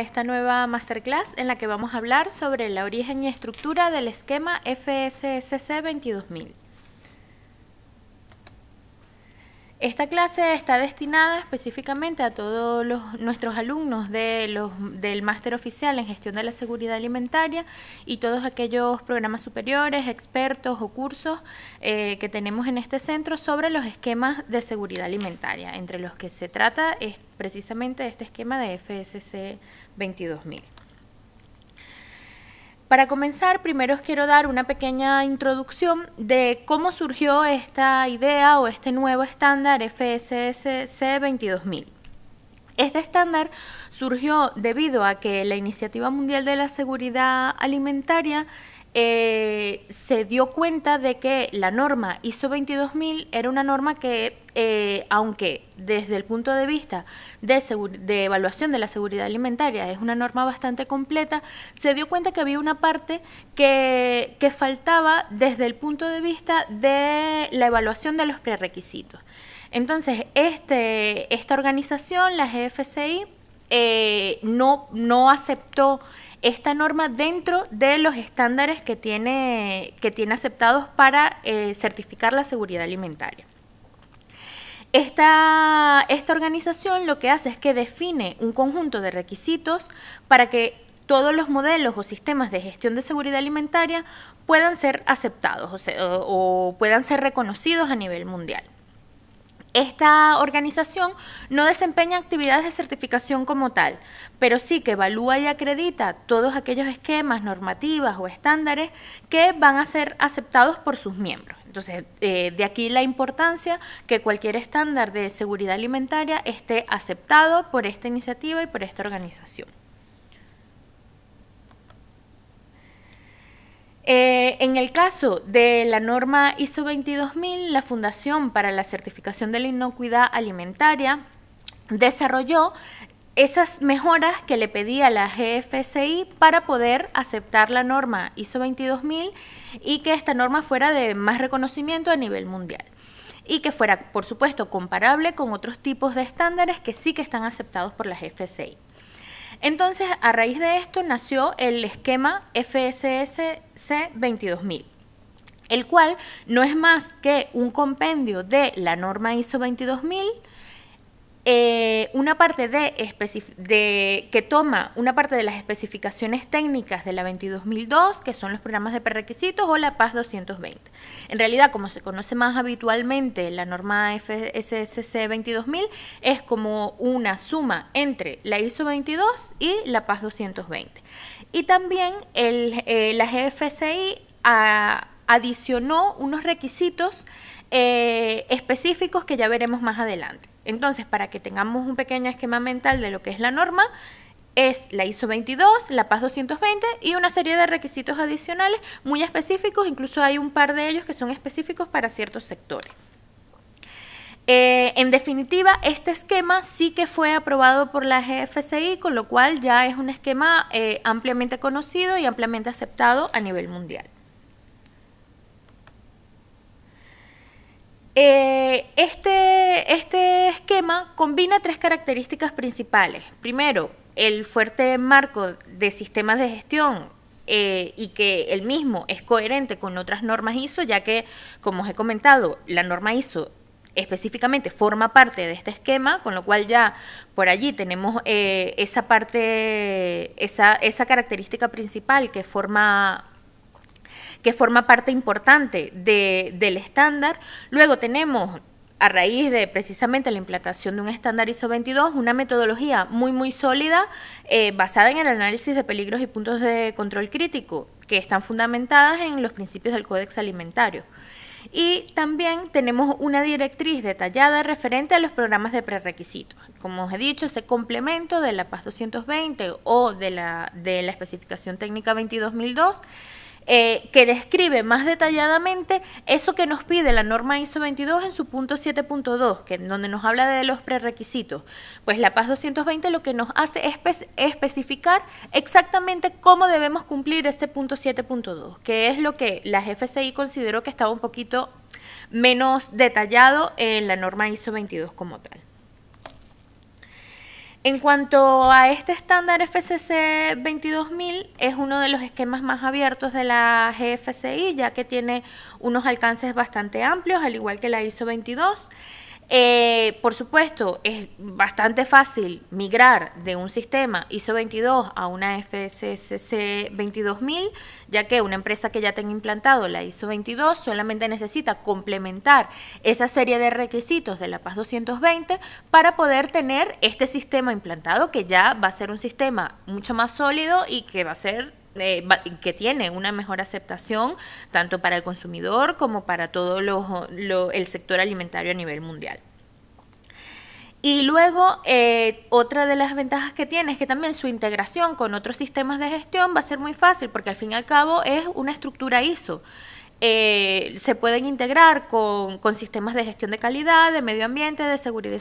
esta nueva masterclass en la que vamos a hablar sobre la origen y estructura del esquema FSSC 22000. Esta clase está destinada específicamente a todos los, nuestros alumnos de los, del máster oficial en gestión de la seguridad alimentaria y todos aquellos programas superiores, expertos o cursos eh, que tenemos en este centro sobre los esquemas de seguridad alimentaria, entre los que se trata es precisamente este esquema de FSC 22000. Para comenzar, primero os quiero dar una pequeña introducción de cómo surgió esta idea o este nuevo estándar FSSC 22000. Este estándar surgió debido a que la Iniciativa Mundial de la Seguridad Alimentaria eh, se dio cuenta de que la norma ISO 22000 era una norma que, eh, aunque desde el punto de vista de, evaluación de la seguridad alimentaria es una norma bastante completa, se dio cuenta que había una parte que, faltaba desde el punto de vista de la evaluación de los prerequisitos. Entonces, este, esta organización, la GFCI, eh, no, no aceptó esta norma dentro de los estándares que tiene, que tiene aceptados para eh, certificar la seguridad alimentaria. Esta, organización lo que hace es que define un conjunto de requisitos para que todos los modelos o sistemas de gestión de seguridad alimentaria puedan ser aceptados o puedan ser reconocidos a nivel mundial. Esta organización no desempeña actividades de certificación como tal, pero sí que evalúa y acredita todos aquellos esquemas, normativas o estándares que van a ser aceptados por sus miembros. Entonces, eh, de aquí la importancia que cualquier estándar de seguridad alimentaria esté aceptado por esta iniciativa y por esta organización. Eh, en el caso de la norma ISO 22000, la Fundación para la Certificación de la Inocuidad Alimentaria desarrolló esas mejoras que le pedía la GFSI para poder aceptar la norma ISO 22000 y que esta norma fuera de más reconocimiento a nivel mundial y que fuera, por supuesto, comparable con otros tipos de estándares que sí que están aceptados por la GFSI. Entonces, a raíz de esto nació el esquema FSSC 22000 el cual no es más que un compendio de la norma ISO 22000 eh, una parte de, que toma una parte de las especificaciones técnicas de la 22002, que son los programas de prerequisitos, o la PAS 220. En realidad, como se conoce más habitualmente la norma FSSC 22000, es como una suma entre la ISO 22 y la PAS 220. Y también eh, la GFSI ah, adicionó unos requisitos eh, específicos que ya veremos más adelante. Entonces, para que tengamos un pequeño esquema mental de lo que es la norma, es la ISO 22, la PAS 220 y una serie de requisitos adicionales muy específicos, incluso hay un par de ellos que son específicos para ciertos sectores. Eh, en definitiva, este esquema sí que fue aprobado por la GFCI, con lo cual ya es un esquema eh, ampliamente conocido y ampliamente aceptado a nivel mundial. Eh, este, este esquema combina tres características principales. Primero, el fuerte marco de sistemas de gestión eh, y que el mismo es coherente con otras normas ISO, ya que, como os he comentado, la norma ISO específicamente forma parte de este esquema, con lo cual ya por allí tenemos eh, esa parte, esa, esa característica principal que forma que forma parte importante del estándar. Luego tenemos a raíz de precisamente la implantación de un estándar ISO 22, una metodología muy, muy sólida eh, basada en el análisis de peligros y puntos de control crítico, que están fundamentadas en los principios del Códex Alimentario. Y también tenemos una directriz detallada referente a los programas de prerequisitos. Como os he dicho, ese complemento de la PAS 220 o de la, de la especificación técnica 22002 eh, que describe más detalladamente eso que nos pide la norma ISO 22 en su punto 7.2, que donde nos habla de los prerequisitos. Pues la PAS 220 lo que nos hace es especificar exactamente cómo debemos cumplir este punto 7.2, que es lo que la FCI consideró que estaba un poquito menos detallado en la norma ISO 22 como tal. En cuanto a este estándar FCC 22000, es uno de los esquemas más abiertos de la GFCI, ya que tiene unos alcances bastante amplios, al igual que la ISO 22. Eh, por supuesto, es bastante fácil migrar de un sistema ISO 22 a una FSSC 22000, ya que una empresa que ya tenga implantado la ISO 22 solamente necesita complementar esa serie de requisitos de la PAS 220 para poder tener este sistema implantado, que ya va a ser un sistema mucho más sólido y que va a ser eh, que tiene una mejor aceptación tanto para el consumidor como para todo el sector alimentario a nivel mundial. Y luego, eh, otra de las ventajas que tiene es que también su integración con otros sistemas de gestión va a ser muy fácil, porque al fin y al cabo es una estructura ISO. Eh, se pueden integrar con, sistemas de gestión de calidad, de medio ambiente, de seguridad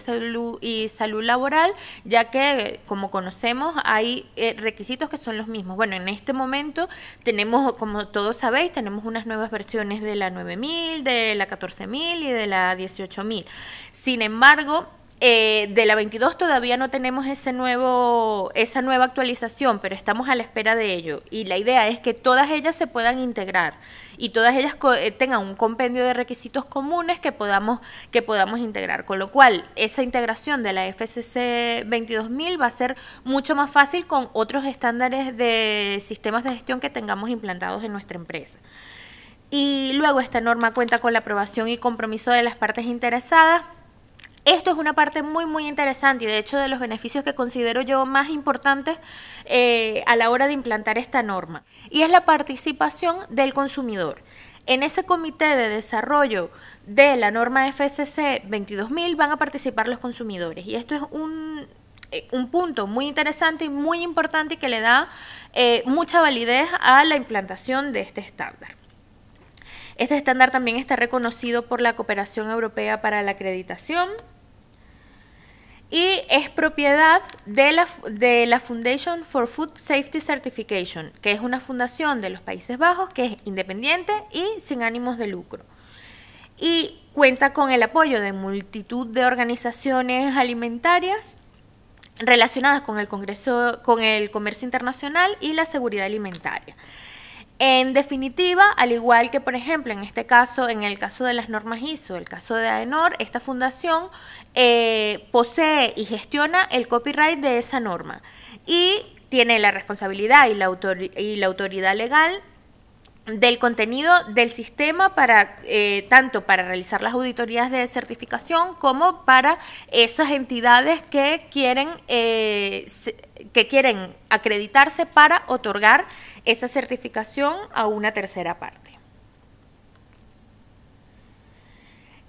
y salud, laboral, ya que, como conocemos, hay eh, requisitos que son los mismos. Bueno, en este momento tenemos, como todos sabéis, tenemos unas nuevas versiones de la 9000, de la 14000 y de la 18000. Sin embargo, eh, de la 22 todavía no tenemos ese nuevo, esa nueva actualización, pero estamos a la espera de ello. Y la idea es que todas ellas se puedan integrar y todas ellas eh, tengan un compendio de requisitos comunes que podamos, que podamos integrar. Con lo cual, esa integración de la FCC 22000 va a ser mucho más fácil con otros estándares de sistemas de gestión que tengamos implantados en nuestra empresa. Y luego esta norma cuenta con la aprobación y compromiso de las partes interesadas esto es una parte muy, muy interesante y de hecho de los beneficios que considero yo más importantes eh, a la hora de implantar esta norma. Y es la participación del consumidor. En ese comité de desarrollo de la norma FSC 22000 van a participar los consumidores. Y esto es un, eh, punto muy interesante y muy importante que le da eh, mucha validez a la implantación de este estándar. Este estándar también está reconocido por la Cooperación Europea para la Acreditación, y es propiedad de la, Foundation for Food Safety Certification, que es una fundación de los Países Bajos que es independiente y sin ánimos de lucro. Y cuenta con el apoyo de multitud de organizaciones alimentarias relacionadas con el con el comercio internacional y la seguridad alimentaria. En definitiva, al igual que por ejemplo en este caso, en el caso de las normas ISO, el caso de AENOR, esta fundación eh, posee y gestiona el copyright de esa norma y tiene la responsabilidad y la, autoridad legal del contenido del sistema para eh, tanto para realizar las auditorías de certificación como para esas entidades que quieren eh, que quieren acreditarse para otorgar esa certificación a una tercera parte.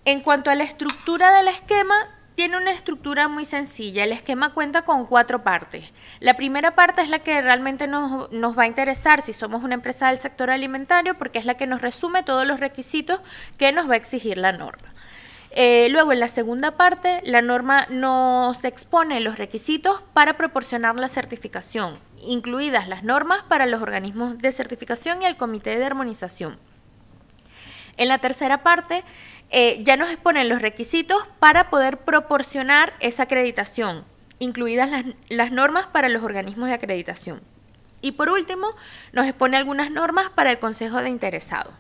En cuanto a la estructura del esquema, tiene una estructura muy sencilla. El esquema cuenta con cuatro partes. La primera parte es la que realmente nos, nos, va a interesar si somos una empresa del sector alimentario porque es la que nos resume todos los requisitos que nos va a exigir la norma. Eh, luego, en la segunda parte, la norma nos expone los requisitos para proporcionar la certificación, incluidas las normas para los organismos de certificación y el Comité de Armonización. En la tercera parte, eh, ya nos expone los requisitos para poder proporcionar esa acreditación, incluidas las normas para los organismos de acreditación. Y por último, nos expone algunas normas para el Consejo de Interesados.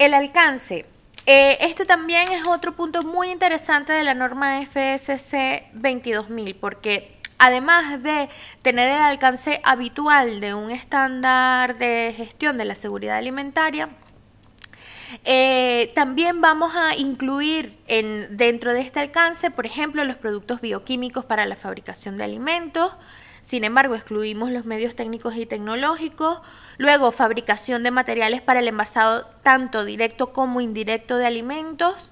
El alcance. Eh, este también es otro punto muy interesante de la norma FSC 22000, porque además de tener el alcance habitual de un estándar de gestión de la seguridad alimentaria, eh, también vamos a incluir en, dentro de este alcance, por ejemplo, los productos bioquímicos para la fabricación de alimentos, sin embargo, excluimos los medios técnicos y tecnológicos. Luego, fabricación de materiales para el envasado tanto directo como indirecto de alimentos.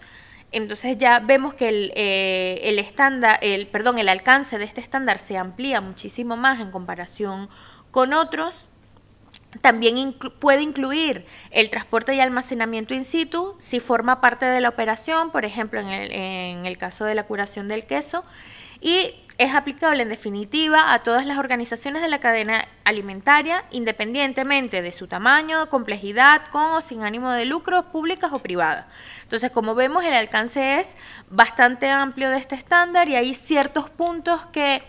Entonces ya vemos que el, eh, estándar, el, perdón, el alcance de este estándar se amplía muchísimo más en comparación con otros. También puede incluir el transporte y almacenamiento in situ si forma parte de la operación, por ejemplo, en el, caso de la curación del queso. Y es aplicable en definitiva a todas las organizaciones de la cadena alimentaria, independientemente de su tamaño, complejidad, con o sin ánimo de lucro, públicas o privadas. Entonces, como vemos, el alcance es bastante amplio de este estándar y hay ciertos puntos que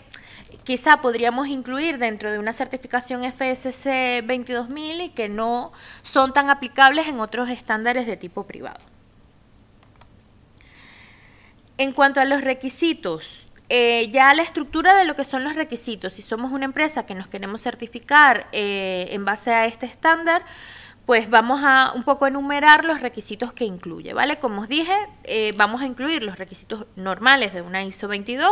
quizá podríamos incluir dentro de una certificación FSC 22000 y que no son tan aplicables en otros estándares de tipo privado. En cuanto a los requisitos eh, ya la estructura de lo que son los requisitos, si somos una empresa que nos queremos certificar eh, en base a este estándar, pues vamos a un poco enumerar los requisitos que incluye, ¿vale? Como os dije, eh, vamos a incluir los requisitos normales de una ISO 22,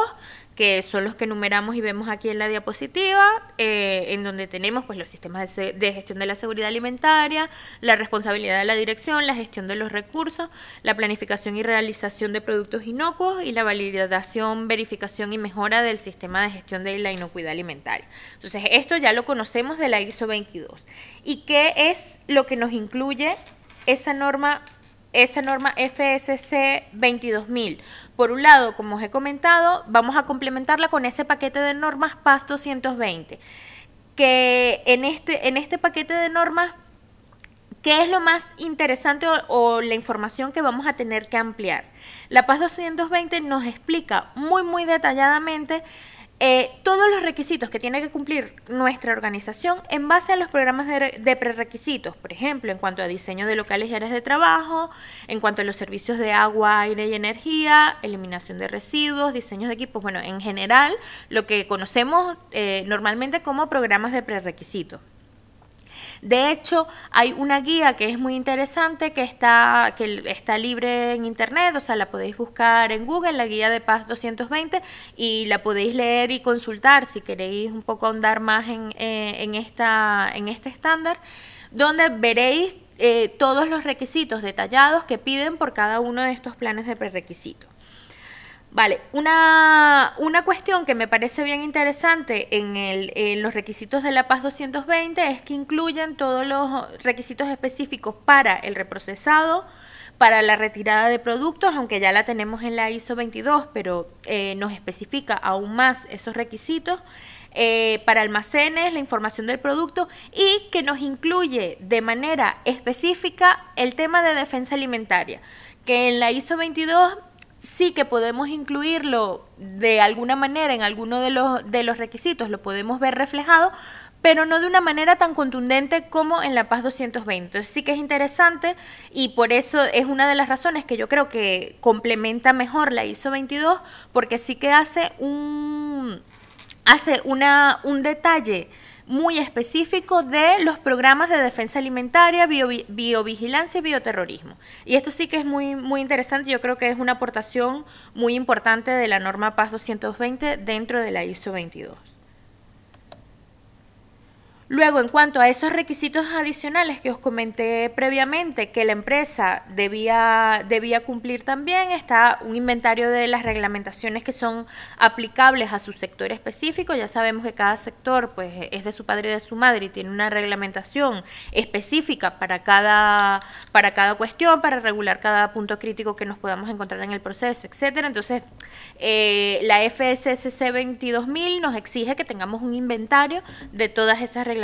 que son los que numeramos y vemos aquí en la diapositiva, eh, en donde tenemos pues, los sistemas de, gestión de la seguridad alimentaria, la responsabilidad de la dirección, la gestión de los recursos, la planificación y realización de productos inocuos y la validación, verificación y mejora del sistema de gestión de la inocuidad alimentaria. Entonces, esto ya lo conocemos de la ISO 22. ¿Y qué es lo que nos incluye esa norma, esa norma FSC 22000? Por un lado, como os he comentado, vamos a complementarla con ese paquete de normas PAS 220, que en este, en este paquete de normas ¿Qué es lo más interesante o, la información que vamos a tener que ampliar? La PAS 220 nos explica muy, muy detalladamente eh, todos los requisitos que tiene que cumplir nuestra organización en base a los programas de, de, prerequisitos, por ejemplo, en cuanto a diseño de locales y áreas de trabajo, en cuanto a los servicios de agua, aire y energía, eliminación de residuos, diseños de equipos, bueno, en general, lo que conocemos eh, normalmente como programas de prerequisitos. De hecho, hay una guía que es muy interesante que está, que está libre en internet, o sea, la podéis buscar en Google, la guía de PAS 220, y la podéis leer y consultar si queréis un poco ahondar más en, eh, este estándar, donde veréis eh, todos los requisitos detallados que piden por cada uno de estos planes de prerequisitos. Vale, una, una cuestión que me parece bien interesante en, los requisitos de la Paz 220 es que incluyen todos los requisitos específicos para el reprocesado, para la retirada de productos, aunque ya la tenemos en la ISO 22, pero eh, nos especifica aún más esos requisitos, eh, para almacenes, la información del producto y que nos incluye de manera específica el tema de defensa alimentaria, que en la ISO 22 sí que podemos incluirlo de alguna manera en alguno de los, de los requisitos, lo podemos ver reflejado, pero no de una manera tan contundente como en la Paz 220. Sí que es interesante y por eso es una de las razones que yo creo que complementa mejor la ISO 22, porque sí que hace un, hace una, un detalle muy específico de los programas de defensa alimentaria, biovigilancia y bioterrorismo. Y esto sí que es muy, muy interesante, yo creo que es una aportación muy importante de la norma PAS 220 dentro de la ISO 22. Luego, en cuanto a esos requisitos adicionales que os comenté previamente, que la empresa debía, debía cumplir también, está un inventario de las reglamentaciones que son aplicables a su sector específico. Ya sabemos que cada sector pues, es de su padre y de su madre y tiene una reglamentación específica para cada, para cada cuestión, para regular cada punto crítico que nos podamos encontrar en el proceso, etcétera. Entonces, eh, la FSSC 22000 nos exige que tengamos un inventario de todas esas reglamentaciones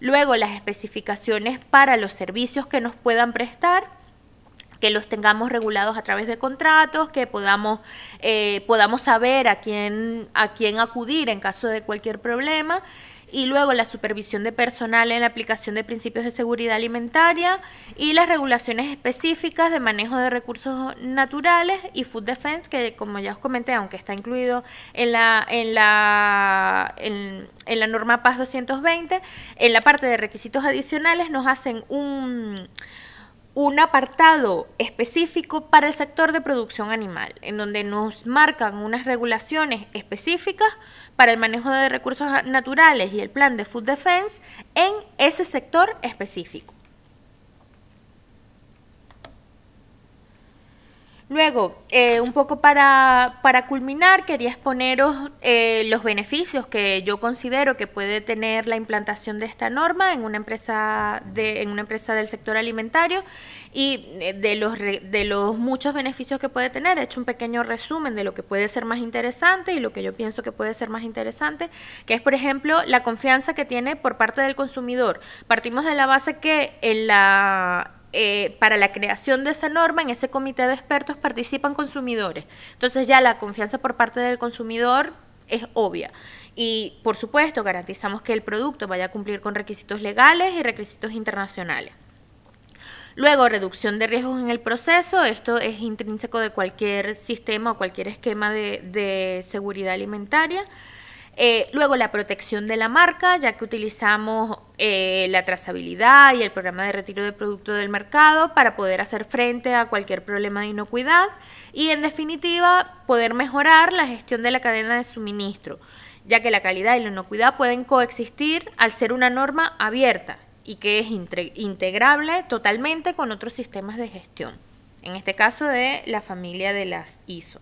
Luego las especificaciones para los servicios que nos puedan prestar que los tengamos regulados a través de contratos, que podamos, eh, podamos saber a quién, a quién acudir en caso de cualquier problema y luego la supervisión de personal en la aplicación de principios de seguridad alimentaria y las regulaciones específicas de manejo de recursos naturales y food defense que como ya os comenté aunque está incluido en la en la en, la norma PAS 220 en la parte de requisitos adicionales nos hacen un un apartado específico para el sector de producción animal, en donde nos marcan unas regulaciones específicas para el manejo de recursos naturales y el plan de Food Defense en ese sector específico. Luego, eh, un poco para, culminar, quería exponeros eh, los beneficios que yo considero que puede tener la implantación de esta norma en una empresa, en una empresa del sector alimentario y eh, de los, de los muchos beneficios que puede tener. He hecho un pequeño resumen de lo que puede ser más interesante y lo que yo pienso que puede ser más interesante, que es, por ejemplo, la confianza que tiene por parte del consumidor. Partimos de la base que en la, eh, para la creación de esa norma, en ese comité de expertos participan consumidores. Entonces ya la confianza por parte del consumidor es obvia. Y por supuesto garantizamos que el producto vaya a cumplir con requisitos legales y requisitos internacionales. Luego, reducción de riesgos en el proceso. Esto es intrínseco de cualquier sistema o cualquier esquema de seguridad alimentaria. Eh, luego la protección de la marca, ya que utilizamos eh, la trazabilidad y el programa de retiro de producto del mercado para poder hacer frente a cualquier problema de inocuidad y en definitiva poder mejorar la gestión de la cadena de suministro, ya que la calidad y la inocuidad pueden coexistir al ser una norma abierta y que es integrable totalmente con otros sistemas de gestión, en este caso de la familia de las ISO.